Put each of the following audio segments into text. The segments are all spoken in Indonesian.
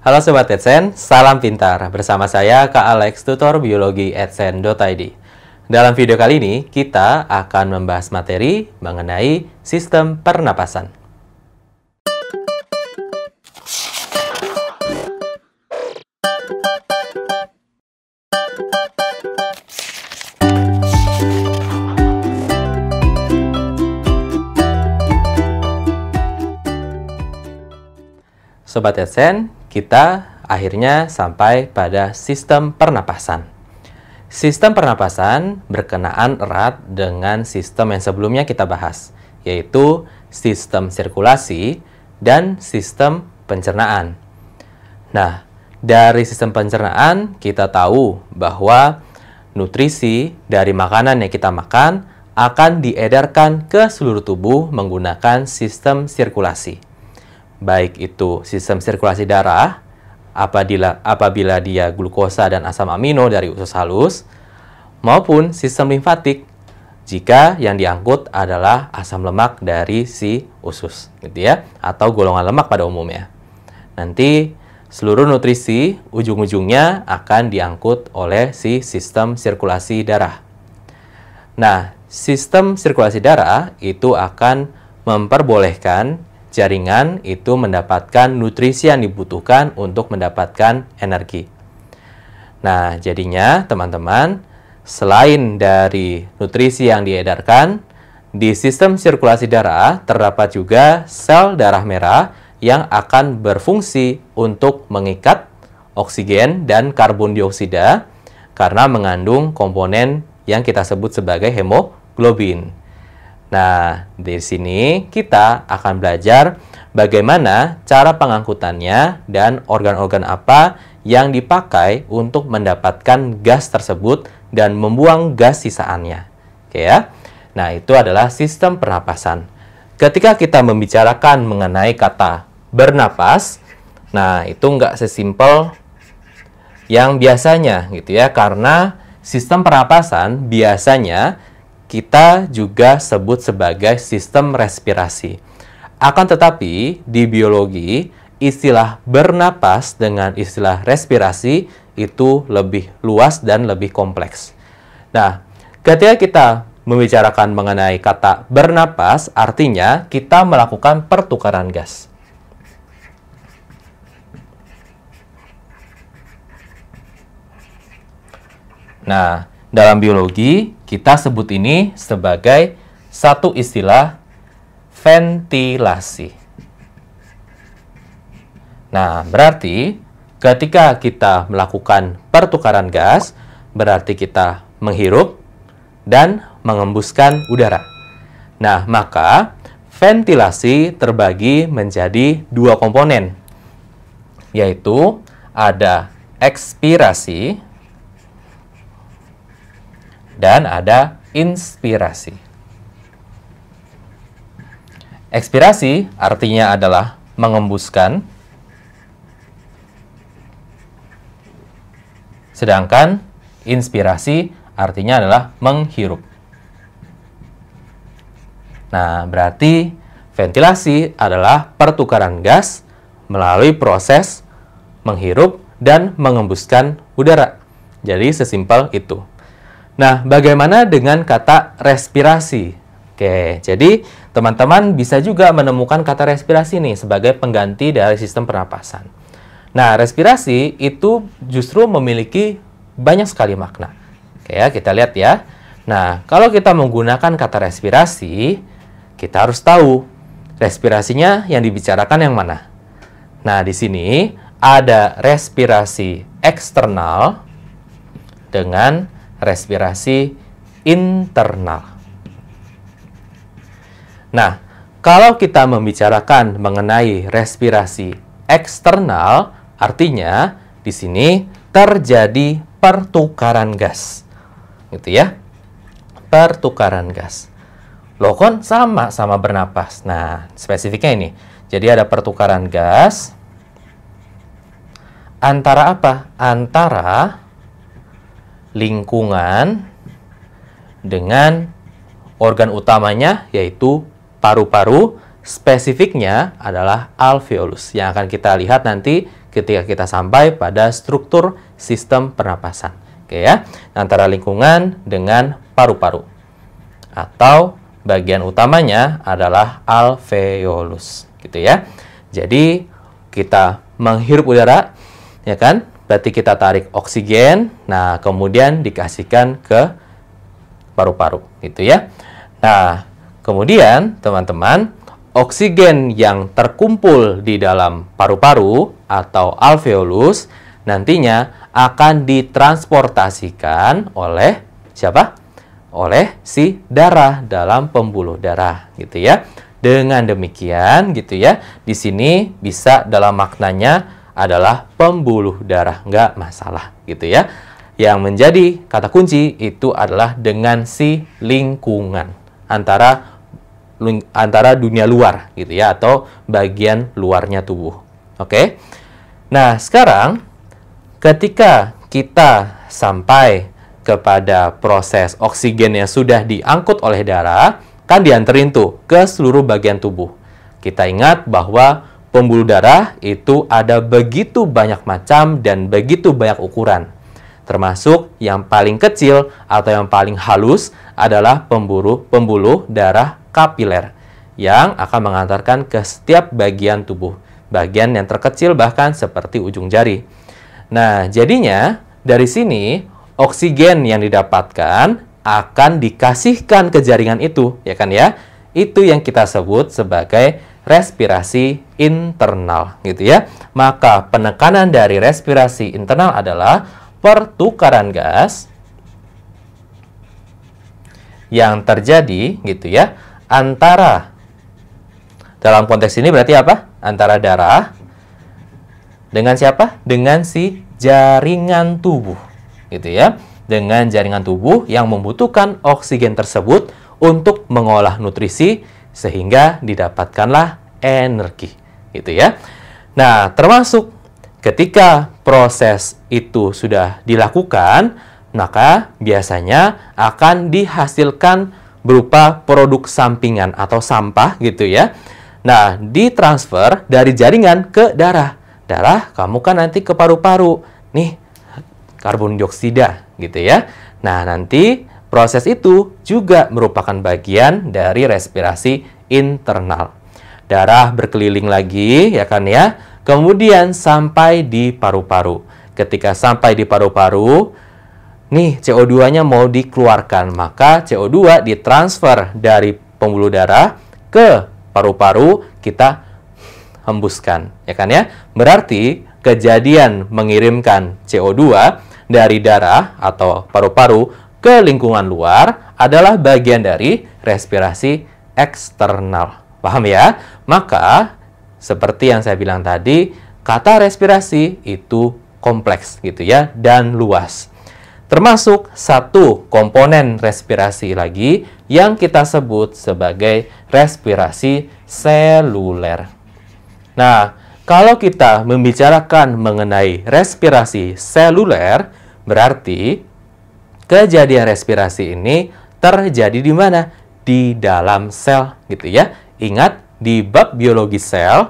Halo Sobat AdSense, salam pintar. Bersama saya Kak Alex, tutor biologi AdSense.id. Dalam video kali ini, kita akan membahas materi mengenai sistem pernapasan. Sobat AdSense, kita akhirnya sampai pada sistem pernapasan. Sistem pernapasan berkenaan erat dengan sistem yang sebelumnya kita bahas, yaitu sistem sirkulasi dan sistem pencernaan. Nah, dari sistem pencernaan kita tahu bahwa nutrisi dari makanan yang kita makan akan diedarkan ke seluruh tubuh menggunakan sistem sirkulasi baik itu sistem sirkulasi darah apabila, apabila dia glukosa dan asam amino dari usus halus, maupun sistem limfatik jika yang diangkut adalah asam lemak dari si usus, gitu ya, atau golongan lemak pada umumnya. Nanti seluruh nutrisi ujung-ujungnya akan diangkut oleh si sistem sirkulasi darah. Nah, sistem sirkulasi darah itu akan memperbolehkan jaringan itu mendapatkan nutrisi yang dibutuhkan untuk mendapatkan energi. Nah, jadinya teman-teman, selain dari nutrisi yang diedarkan, di sistem sirkulasi darah terdapat juga sel darah merah yang akan berfungsi untuk mengikat oksigen dan karbon dioksida karena mengandung komponen yang kita sebut sebagai hemoglobin. Nah, di sini kita akan belajar bagaimana cara pengangkutannya dan organ-organ apa yang dipakai untuk mendapatkan gas tersebut dan membuang gas sisaannya. Oke ya. Nah, itu adalah sistem pernapasan. Ketika kita membicarakan mengenai kata bernapas, nah itu nggak sesimpel yang biasanya gitu ya, karena sistem pernapasan biasanya kita juga sebut sebagai sistem respirasi. Akan tetapi, di biologi, istilah bernapas dengan istilah respirasi itu lebih luas dan lebih kompleks. Nah, ketika kita membicarakan mengenai kata bernapas, artinya kita melakukan pertukaran gas. Nah, dalam biologi, kita sebut ini sebagai satu istilah ventilasi. Nah, berarti ketika kita melakukan pertukaran gas, berarti kita menghirup dan mengembuskan udara. Nah, maka ventilasi terbagi menjadi dua komponen, yaitu ada ekspirasi dan ada inspirasi. Ekspirasi artinya adalah mengembuskan, sedangkan inspirasi artinya adalah menghirup. Nah, berarti ventilasi adalah pertukaran gas melalui proses menghirup dan mengembuskan udara. Jadi, sesimpel itu. Nah, bagaimana dengan kata respirasi? Oke, jadi teman-teman bisa juga menemukan kata respirasi nih sebagai pengganti dari sistem pernapasan. Nah, respirasi itu justru memiliki banyak sekali makna. Oke ya, kita lihat ya. Nah, kalau kita menggunakan kata respirasi, kita harus tahu respirasinya yang dibicarakan yang mana. Nah, di sini ada respirasi eksternal dengan respirasi internal. Nah, kalau kita membicarakan mengenai respirasi eksternal, artinya di sini terjadi pertukaran gas. Gitu ya. Pertukaran gas. Loh kan sama sama bernapas. Nah, spesifiknya ini. Jadi ada pertukaran gas antara apa? Antara lingkungan dengan organ utamanya yaitu paru-paru, spesifiknya adalah alveolus yang akan kita lihat nanti ketika kita sampai pada struktur sistem pernapasan. Oke ya, antara lingkungan dengan paru-paru. Atau bagian utamanya adalah alveolus gitu ya. Jadi kita menghirup udara ya kan? Berarti kita tarik oksigen, nah kemudian dikasihkan ke paru-paru gitu ya. Nah, kemudian teman-teman, oksigen yang terkumpul di dalam paru-paru atau alveolus nantinya akan ditransportasikan oleh siapa? Oleh si darah dalam pembuluh darah gitu ya. Dengan demikian gitu ya, di sini bisa dalam maknanya adalah pembuluh darah, nggak masalah gitu ya. Yang menjadi kata kunci itu adalah dengan si lingkungan antara antara dunia luar gitu ya atau bagian luarnya tubuh. Oke. Okay? Nah, sekarang ketika kita sampai kepada proses oksigen yang sudah diangkut oleh darah, kan dianterin tuh ke seluruh bagian tubuh. Kita ingat bahwa pembuluh darah itu ada begitu banyak macam dan begitu banyak ukuran. Termasuk yang paling kecil atau yang paling halus adalah pembuluh pembuluh darah kapiler yang akan mengantarkan ke setiap bagian tubuh, bagian yang terkecil bahkan seperti ujung jari. Nah, jadinya dari sini oksigen yang didapatkan akan dikasihkan ke jaringan itu, ya kan ya? Itu yang kita sebut sebagai respirasi internal gitu ya. Maka penekanan dari respirasi internal adalah pertukaran gas yang terjadi gitu ya antara dalam konteks ini berarti apa? Antara darah dengan siapa? Dengan si jaringan tubuh gitu ya. Dengan jaringan tubuh yang membutuhkan oksigen tersebut untuk mengolah nutrisi sehingga didapatkanlah energi gitu ya. Nah, termasuk ketika proses itu sudah dilakukan, maka biasanya akan dihasilkan berupa produk sampingan atau sampah gitu ya. Nah, ditransfer dari jaringan ke darah. Darah kamu kan nanti ke paru-paru. Nih, karbon dioksida gitu ya. Nah, nanti proses itu juga merupakan bagian dari respirasi internal. Darah berkeliling lagi, ya kan ya. Kemudian sampai di paru-paru. Ketika sampai di paru-paru, nih CO2-nya mau dikeluarkan, maka CO2 ditransfer dari pembuluh darah ke paru-paru, kita hembuskan, ya kan ya? Berarti kejadian mengirimkan CO2 dari darah atau paru-paru ke lingkungan luar adalah bagian dari respirasi eksternal. Paham ya? Maka seperti yang saya bilang tadi, kata respirasi itu kompleks gitu ya dan luas. Termasuk satu komponen respirasi lagi yang kita sebut sebagai respirasi seluler. Nah, kalau kita membicarakan mengenai respirasi seluler, berarti kejadian respirasi ini terjadi di mana? Di dalam sel gitu ya Ingat, di bab biologi sel,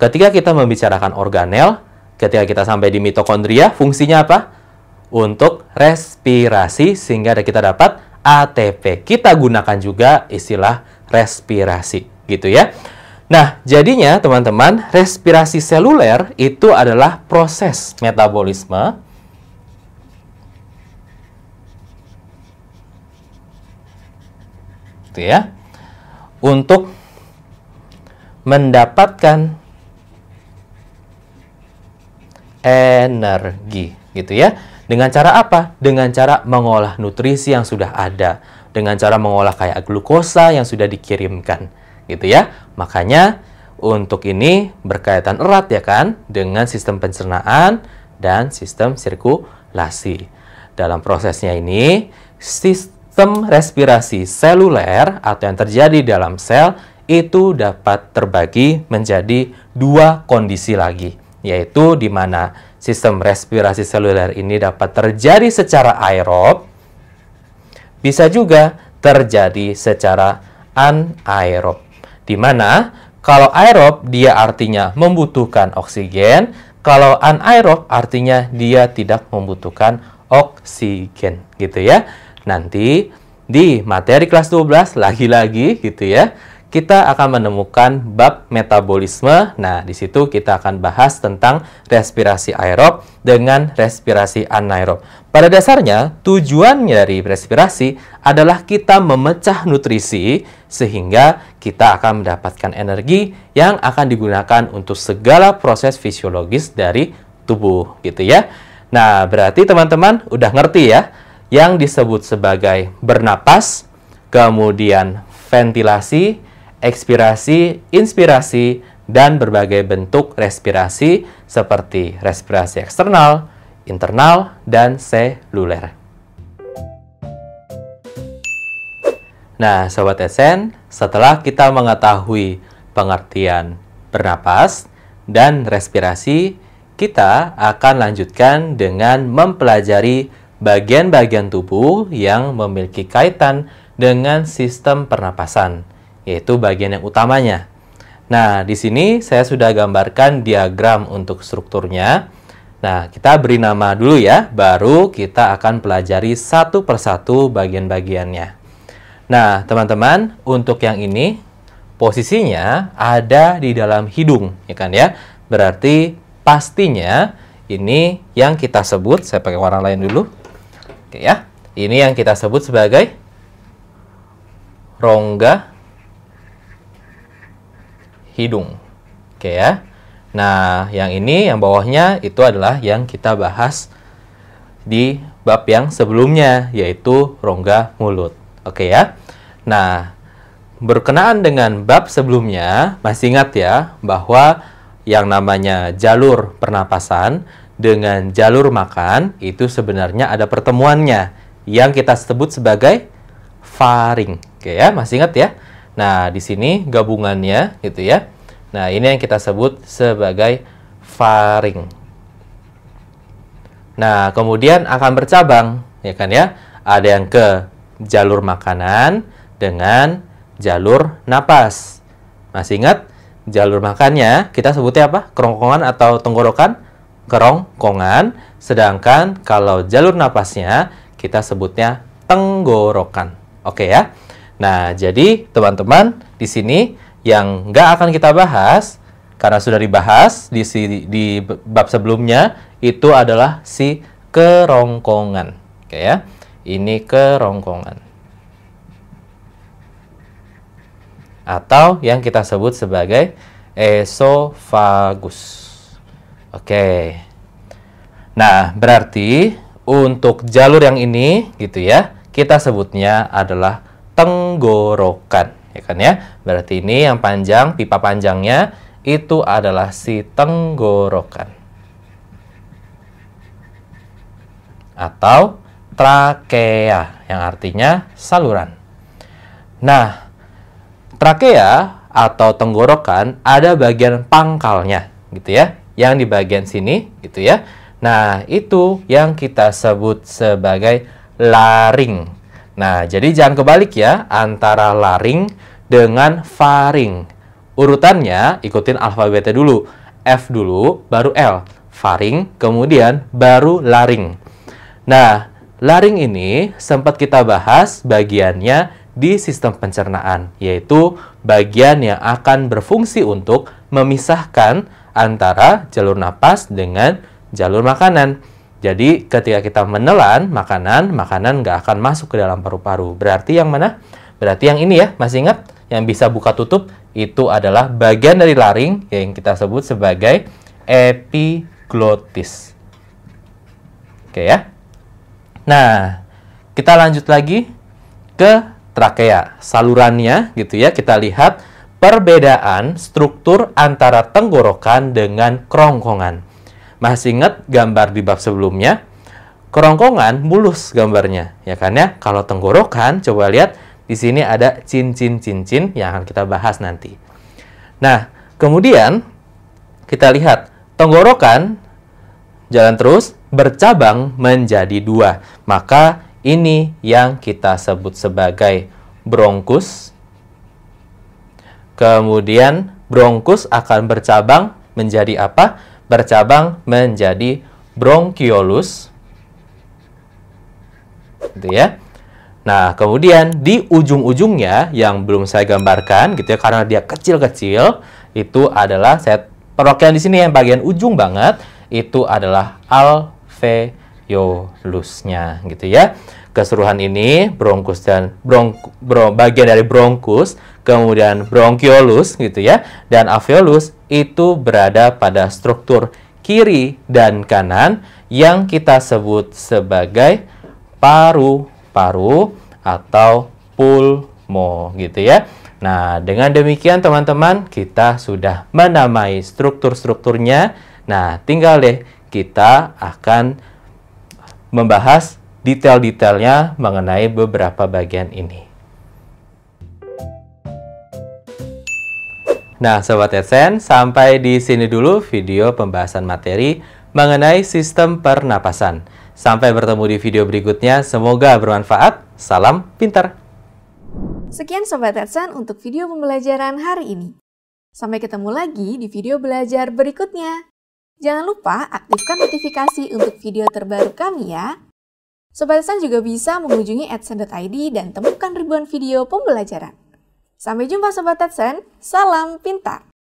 ketika kita membicarakan organel, ketika kita sampai di mitokondria, fungsinya apa? Untuk respirasi, sehingga kita dapat ATP. Kita gunakan juga istilah respirasi, gitu ya. Nah, jadinya teman-teman, respirasi seluler itu adalah proses metabolisme gitu ya. Untuk mendapatkan energi gitu ya. Dengan cara apa? Dengan cara mengolah nutrisi yang sudah ada, dengan cara mengolah kayak glukosa yang sudah dikirimkan gitu ya. Makanya untuk ini berkaitan erat ya kan dengan sistem pencernaan dan sistem sirkulasi. Dalam prosesnya ini sistem respirasi seluler atau yang terjadi dalam sel itu dapat terbagi menjadi dua kondisi lagi, yaitu di mana sistem respirasi seluler ini dapat terjadi secara aerob, bisa juga terjadi secara anaerob. Di mana kalau aerob dia artinya membutuhkan oksigen, kalau anaerob artinya dia tidak membutuhkan oksigen gitu ya. Nanti di materi kelas 12 lagi-lagi gitu ya kita akan menemukan bab metabolisme. Nah, di situ kita akan bahas tentang respirasi aerob dengan respirasi anaerob. Pada dasarnya, tujuan dari respirasi adalah kita memecah nutrisi sehingga kita akan mendapatkan energi yang akan digunakan untuk segala proses fisiologis dari tubuh gitu ya. Nah, berarti teman-teman udah ngerti ya yang disebut sebagai bernapas, kemudian ventilasi, ekspirasi, inspirasi, dan berbagai bentuk respirasi seperti respirasi eksternal, internal, dan seluler. Nah, Sobat Esen, setelah kita mengetahui pengertian bernapas dan respirasi, kita akan lanjutkan dengan mempelajari bagian-bagian tubuh yang memiliki kaitan dengan sistem pernapasan yaitu bagian yang utamanya. Nah, di sini saya sudah gambarkan diagram untuk strukturnya. Nah, kita beri nama dulu ya, baru kita akan pelajari satu persatu bagian-bagiannya. Nah, teman-teman, untuk yang ini posisinya ada di dalam hidung, ya kan ya? Berarti pastinya ini yang kita sebut, saya pakai warna lain dulu. Oke ya. Ini yang kita sebut sebagai rongga hidung. Oke ya. Nah, yang ini yang bawahnya itu adalah yang kita bahas di bab yang sebelumnya yaitu rongga mulut. Oke ya. Nah, berkenaan dengan bab sebelumnya, masih ingat ya bahwa yang namanya jalur pernapasan dengan jalur makan itu sebenarnya ada pertemuannya yang kita sebut sebagai faring. Oke ya, masih ingat ya? Nah, di sini gabungannya gitu ya. Nah, ini yang kita sebut sebagai faring. Nah, kemudian akan bercabang, ya kan ya? Ada yang ke jalur makanan dengan jalur napas. Masih ingat jalur makannya kita sebutnya apa? Kerongkongan atau tenggorokan? Kerongkongan. Sedangkan kalau jalur napasnya kita sebutnya tenggorokan. Oke ya? Nah, jadi teman-teman di sini yang nggak akan kita bahas karena sudah dibahas di, si di bab sebelumnya itu adalah si kerongkongan. Oke ya. Ini kerongkongan. Atau yang kita sebut sebagai esofagus. Oke. Nah, berarti untuk jalur yang ini gitu ya, kita sebutnya adalah tenggorokan, ya kan ya. Berarti ini yang panjang, pipa panjangnya itu adalah si tenggorokan. Atau trakea yang artinya saluran. Nah, trakea atau tenggorokan ada bagian pangkalnya gitu ya, yang di bagian sini gitu ya. Nah, itu yang kita sebut sebagai laring Nah, jadi jangan kebalik ya antara laring dengan faring. Urutannya ikutin alfabetnya dulu. F dulu, baru L. Faring, kemudian baru laring. Nah, laring ini sempat kita bahas bagiannya di sistem pencernaan, yaitu bagian yang akan berfungsi untuk memisahkan antara jalur nafas dengan jalur makanan. Jadi ketika kita menelan makanan, makanan nggak akan masuk ke dalam paru-paru. Berarti yang mana? Berarti yang ini ya, masih ingat? Yang bisa buka tutup itu adalah bagian dari laring yang kita sebut sebagai epiglotis. Oke ya. Nah, kita lanjut lagi ke trakea, salurannya gitu ya. Kita lihat perbedaan struktur antara tenggorokan dengan kerongkongan. Masih ingat gambar di bab sebelumnya? Kerongkongan mulus gambarnya, ya kan ya? Kalau tenggorokan, coba lihat di sini ada cincin-cincin yang akan kita bahas nanti. Nah, kemudian kita lihat tenggorokan jalan terus bercabang menjadi dua. Maka ini yang kita sebut sebagai bronkus. Kemudian bronkus akan bercabang menjadi apa? bercabang menjadi bronchiolus, Gitu ya. Nah, kemudian di ujung-ujungnya yang belum saya gambarkan gitu ya karena dia kecil-kecil itu adalah set perwakilan di sini yang bagian ujung banget itu adalah alveolusnya gitu ya keseluruhan ini bronkus dan bronk, bron, bagian dari bronkus kemudian bronkiolus gitu ya dan alveolus itu berada pada struktur kiri dan kanan yang kita sebut sebagai paru-paru atau pulmo gitu ya. Nah, dengan demikian teman-teman kita sudah menamai struktur-strukturnya. Nah, tinggal deh kita akan membahas detail-detailnya mengenai beberapa bagian ini. Nah, Sobat Edsen, sampai di sini dulu video pembahasan materi mengenai sistem pernapasan. Sampai bertemu di video berikutnya, semoga bermanfaat. Salam pintar! Sekian Sobat Edsen untuk video pembelajaran hari ini. Sampai ketemu lagi di video belajar berikutnya. Jangan lupa aktifkan notifikasi untuk video terbaru kami ya. Sobat Lesson juga bisa mengunjungi adsen.id dan temukan ribuan video pembelajaran. Sampai jumpa Sobat Edson, salam pintar!